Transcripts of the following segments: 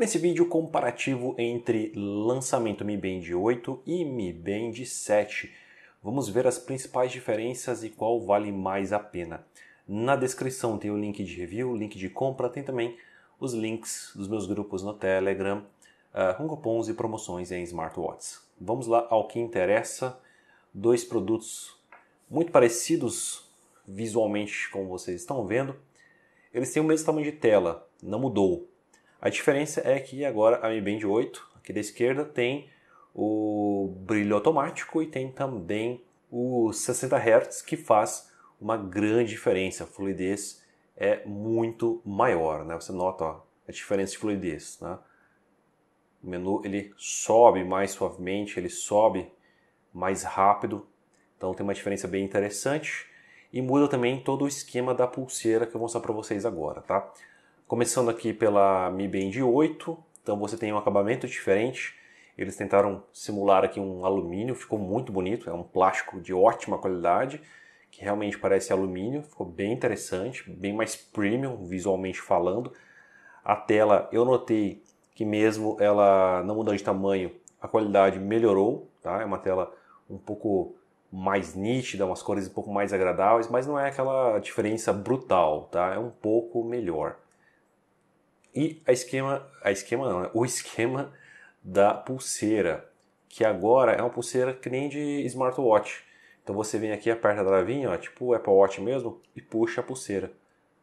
nesse vídeo comparativo entre lançamento Mi Band 8 e Mi Band 7. Vamos ver as principais diferenças e qual vale mais a pena. Na descrição tem o link de review, link de compra, tem também os links dos meus grupos no Telegram, ah, com cupons e promoções em smartwatches. Vamos lá ao que interessa. Dois produtos muito parecidos visualmente, como vocês estão vendo. Eles têm o mesmo tamanho de tela, não mudou. A diferença é que agora a Mi Band 8, aqui da esquerda, tem o brilho automático e tem também o 60 Hz que faz uma grande diferença. A fluidez é muito maior, né? Você nota ó, a diferença de fluidez, né? O menu ele sobe mais suavemente, ele sobe mais rápido, então tem uma diferença bem interessante e muda também todo o esquema da pulseira que eu vou mostrar para vocês agora, tá? Começando aqui pela Mi Band 8, então você tem um acabamento diferente. Eles tentaram simular aqui um alumínio, ficou muito bonito, é um plástico de ótima qualidade, que realmente parece alumínio, ficou bem interessante, bem mais premium visualmente falando. A tela, eu notei que mesmo ela não mudando de tamanho, a qualidade melhorou, tá? É uma tela um pouco mais nítida, umas cores um pouco mais agradáveis, mas não é aquela diferença brutal, tá? É um pouco melhor. E a esquema, a esquema não, né? o esquema da pulseira, que agora é uma pulseira que nem de smartwatch. Então você vem aqui, aperta a travinha, ó, tipo Apple Watch mesmo, e puxa a pulseira.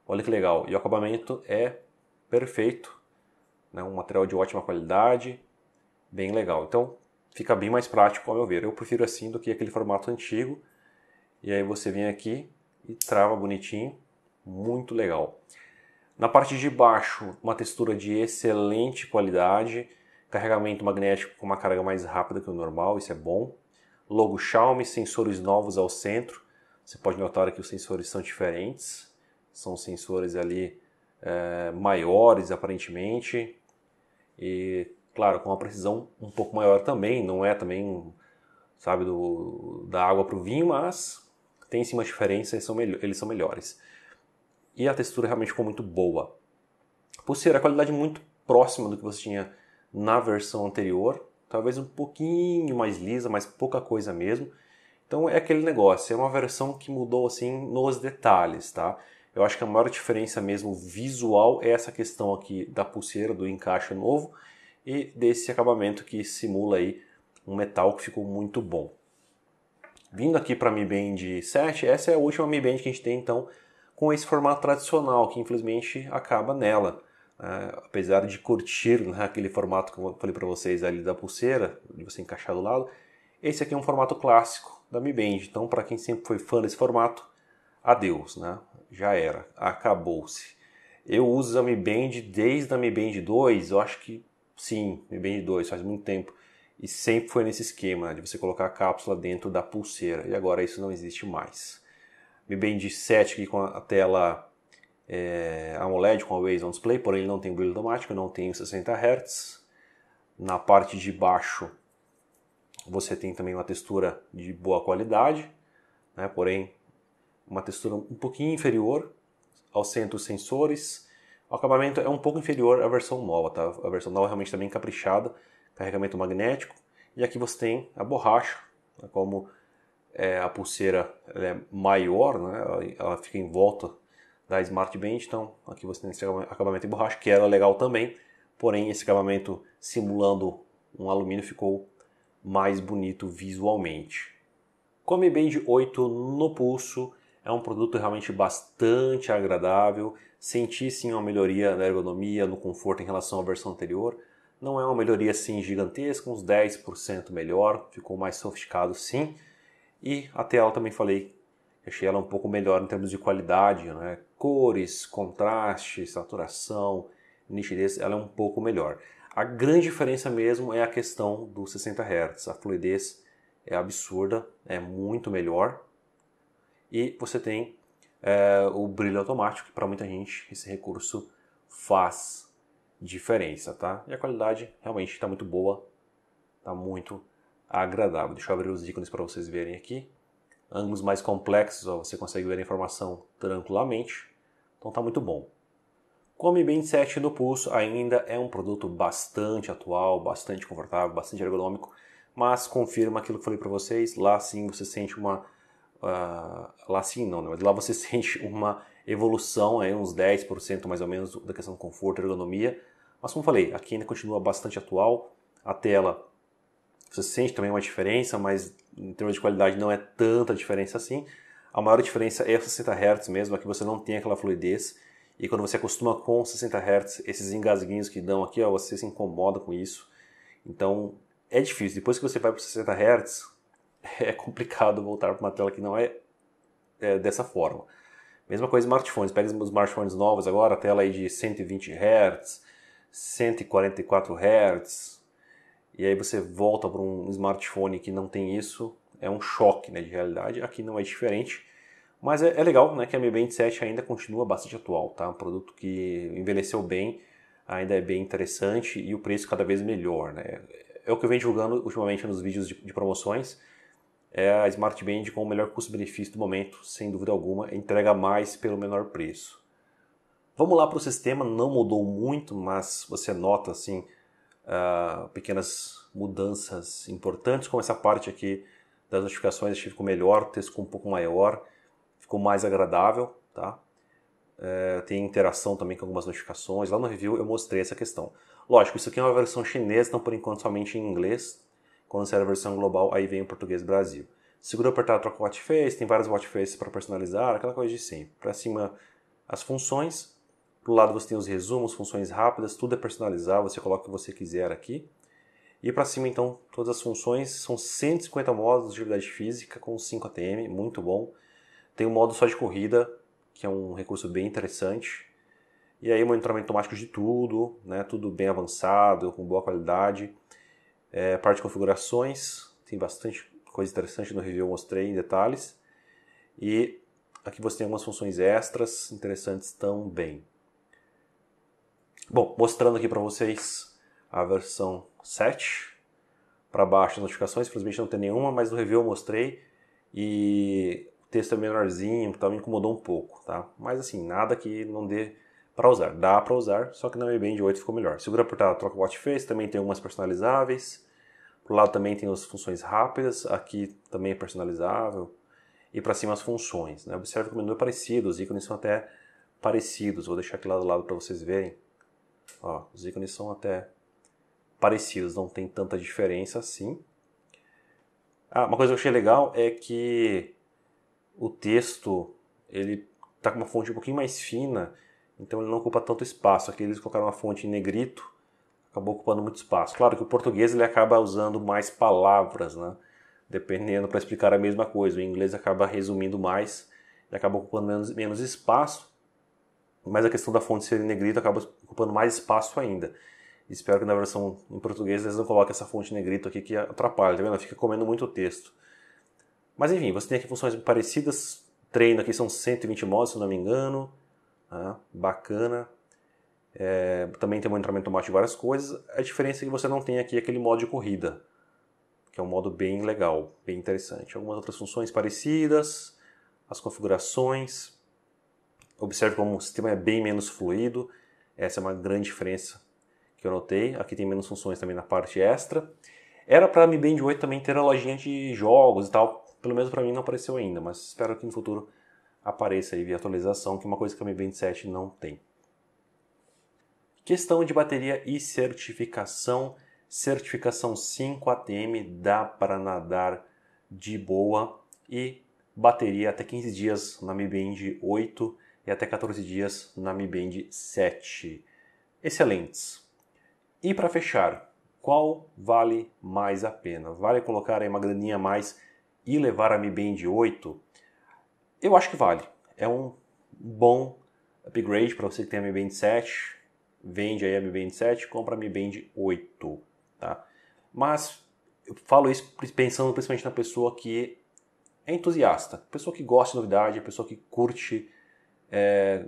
Olha que legal. E o acabamento é perfeito. Né? Um material de ótima qualidade, bem legal. Então fica bem mais prático, ao meu ver. Eu prefiro assim do que aquele formato antigo. E aí você vem aqui e trava bonitinho. Muito legal. Na parte de baixo, uma textura de excelente qualidade, carregamento magnético com uma carga mais rápida que o normal, isso é bom. Logo Xiaomi, sensores novos ao centro. Você pode notar que os sensores são diferentes, são sensores ali é, maiores aparentemente e claro com uma precisão um pouco maior também. Não é também sabe do, da água para o vinho, mas tem sim uma diferença. Eles são, eles são melhores e a textura realmente ficou muito boa. pulseira a qualidade muito próxima do que você tinha na versão anterior, talvez um pouquinho mais lisa, mas pouca coisa mesmo. Então é aquele negócio, é uma versão que mudou assim nos detalhes, tá? Eu acho que a maior diferença mesmo visual é essa questão aqui da pulseira, do encaixe novo e desse acabamento que simula aí um metal que ficou muito bom. Vindo aqui para a Mi Band 7, essa é a última Mi Band que a gente tem então com esse formato tradicional, que infelizmente acaba nela. É, apesar de curtir né, aquele formato que eu falei para vocês ali da pulseira, de você encaixar do lado, esse aqui é um formato clássico da Mi Band. Então, para quem sempre foi fã desse formato, adeus, né? Já era, acabou-se. Eu uso a Mi Band desde a Mi Band 2, eu acho que sim, Mi Band 2, faz muito tempo. E sempre foi nesse esquema né, de você colocar a cápsula dentro da pulseira. E agora isso não existe mais. Mi Band 7 aqui com a tela é, AMOLED com a Waze on Display, porém ele não tem brilho automático, não tem 60 Hz. Na parte de baixo você tem também uma textura de boa qualidade, né? porém uma textura um pouquinho inferior centro dos sensores. O acabamento é um pouco inferior à versão nova, tá? A versão nova é realmente está bem caprichada, carregamento magnético. E aqui você tem a borracha, né? como é, a pulseira é maior, né? Ela, ela, fica em volta da Smart Band, então aqui você tem esse acabamento em borracha, que era legal também, porém esse acabamento simulando um alumínio ficou mais bonito visualmente. Come Band 8 no pulso é um produto realmente bastante agradável, senti sim uma melhoria na ergonomia, no conforto em relação à versão anterior, não é uma melhoria assim gigantesca, uns 10% melhor, ficou mais sofisticado sim, e a Teal também falei, achei ela um pouco melhor em termos de qualidade, né? cores, contraste, saturação, nitidez, ela é um pouco melhor. A grande diferença mesmo é a questão do 60 Hz. A fluidez é absurda, é muito melhor. E você tem é, o brilho automático, que para muita gente esse recurso faz diferença, tá? E a qualidade realmente está muito boa, está muito agradável. Deixa eu abrir os ícones para vocês verem aqui. Ângulos mais complexos, ó, você consegue ver a informação tranquilamente. Então tá muito bom. Com o Mi Band 7 no pulso ainda é um produto bastante atual, bastante confortável, bastante ergonômico, mas confirma aquilo que eu falei para vocês, lá sim você sente uma uh, lá sim não, né? mas lá você sente uma evolução aí uns 10% mais ou menos da questão do conforto, ergonomia, mas como falei, aqui ainda continua bastante atual. A tela você sente também uma diferença, mas em termos de qualidade não é tanta diferença assim. A maior diferença é os 60 Hz mesmo, é que você não tem aquela fluidez. E quando você acostuma com 60 Hz, esses engasguinhos que dão aqui, ó, você se incomoda com isso. Então é difícil. Depois que você vai para 60 Hz, é complicado voltar para uma tela que não é, é, dessa forma. Mesma coisa smartphones. Pega os smartphones novos agora, a tela aí de 120 Hz, 144 Hz, e aí você volta para um smartphone que não tem isso, é um choque né, de realidade. Aqui não é diferente, mas é, é legal né, que a Mi Band 7 ainda continua bastante atual, tá? Um produto que envelheceu bem, ainda é bem interessante e o preço cada vez melhor, né? É o que eu venho divulgando ultimamente nos vídeos de, de promoções, é a Smart Band com o melhor custo-benefício do momento, sem dúvida alguma, entrega mais pelo menor preço. Vamos lá para o sistema, não mudou muito, mas você nota assim uh, pequenas mudanças importantes, como essa parte aqui das notificações, acho que ficou melhor, o texto ficou um pouco maior, ficou mais agradável, tá? Eh, tem interação também com algumas notificações. Lá no review eu mostrei essa questão. Lógico, isso aqui é uma versão chinesa, então por enquanto somente em inglês. Quando sair a versão global, aí vem o português Brasil. Segura apertar, troca o watch face, tem vários watch faces para personalizar, aquela coisa de sempre. Para cima, as funções, por um lado você tem os resumos, funções rápidas, tudo é personalizável, você coloca o que você quiser aqui. E para cima então, todas as funções, são 150 modos de atividade física com 5 ATM, muito bom. Tem um modo só de corrida, que é um recurso bem interessante. E aí monitoramento automático de tudo, né, tudo bem avançado, com boa qualidade. É, parte de configurações, tem bastante coisa interessante no review, eu mostrei em detalhes. E aqui você tem algumas funções extras interessantes também. Bom, mostrando aqui para vocês a versão 7. Para baixo as notificações, infelizmente não tem nenhuma, mas no review eu mostrei e o texto é menorzinho, então me incomodou um pouco, tá? Mas assim, nada que não dê para usar. Dá para usar, só que na Mi Band 8 ficou melhor. Segura apertada, troca o watch face, também tem algumas personalizáveis. Pro lado também tem as funções rápidas, aqui também é personalizável. E para cima as funções, né? Observe que o menu é parecido, os ícones são até parecidos. Vou deixar aqui lado a lado para vocês verem. Ó, os ícones são até parecidos, não tem tanta diferença assim. Ah, uma coisa que eu achei legal é que o texto ele tá com uma fonte um pouquinho mais fina, então ele não ocupa tanto espaço. Aqui eles colocaram uma fonte em negrito, acabou ocupando muito espaço. Claro que o português ele acaba usando mais palavras, né? Dependendo para explicar a mesma coisa. O inglês acaba resumindo mais e acaba ocupando menos, menos espaço. Mas a questão da fonte ser em negrito acaba ocupando mais espaço ainda. Espero que na versão em português eles não coloquem essa fonte negrito aqui que atrapalha, tá vendo? Fica comendo muito o texto. Mas enfim, você tem aqui funções parecidas. Treino aqui são 120 modos, se não me engano. Ah, bacana. É, também tem monitoramento automático de várias coisas. A diferença é que você não tem aqui aquele modo de corrida, que é um modo bem legal, bem interessante. Algumas outras funções parecidas, as configurações. Observe como o sistema é bem menos fluido. Essa é uma grande diferença que eu notei. Aqui tem menos funções também na parte extra. Era para Mi Band 8 também ter a lojinha de jogos e tal. Pelo menos para mim não apareceu ainda, mas espero que no futuro apareça aí via atualização, que é uma coisa que a Mi Band 7 não tem. Questão de bateria e certificação. Certificação 5 ATM dá para nadar de boa e bateria até 15 dias na Mi Band 8 e até 14 dias na Mi Band 7. Excelentes. E para fechar, qual vale mais a pena? Vale colocar aí uma graninha a mais e levar a Mi Band 8? Eu acho que vale. É um bom upgrade para você que tem a Mi Band 7. Vende aí a Mi Band 7, compra a Mi Band 8, tá? Mas eu falo isso pensando principalmente na pessoa que é entusiasta, pessoa que gosta de novidade, pessoa que curte é,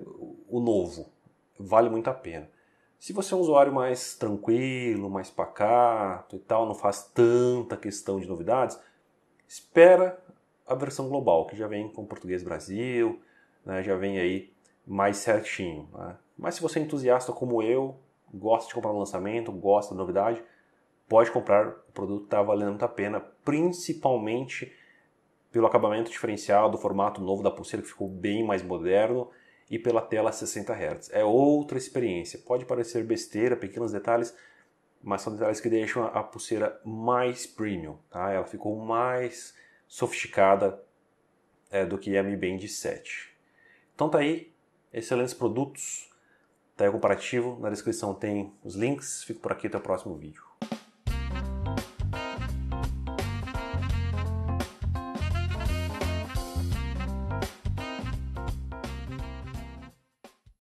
o novo. Vale muito a pena. Se você é um usuário mais tranquilo, mais pacato e tal, não faz tanta questão de novidades, espera a versão global, que já vem com português Brasil, né, já vem aí mais certinho. Né? Mas se você é entusiasta como eu, gosta de comprar um lançamento, gosta da novidade, pode comprar. O produto está valendo muito a pena, principalmente pelo acabamento diferencial, do formato novo da pulseira que ficou bem mais moderno e pela tela 60 Hz. É outra experiência. Pode parecer besteira, pequenos detalhes, mas são detalhes que deixam a pulseira mais premium. Tá? Ela ficou mais sofisticada é, do que a Mi Band 7. Então tá aí, excelentes produtos. Tá aí o comparativo. Na descrição tem os links. Fico por aqui até o próximo vídeo.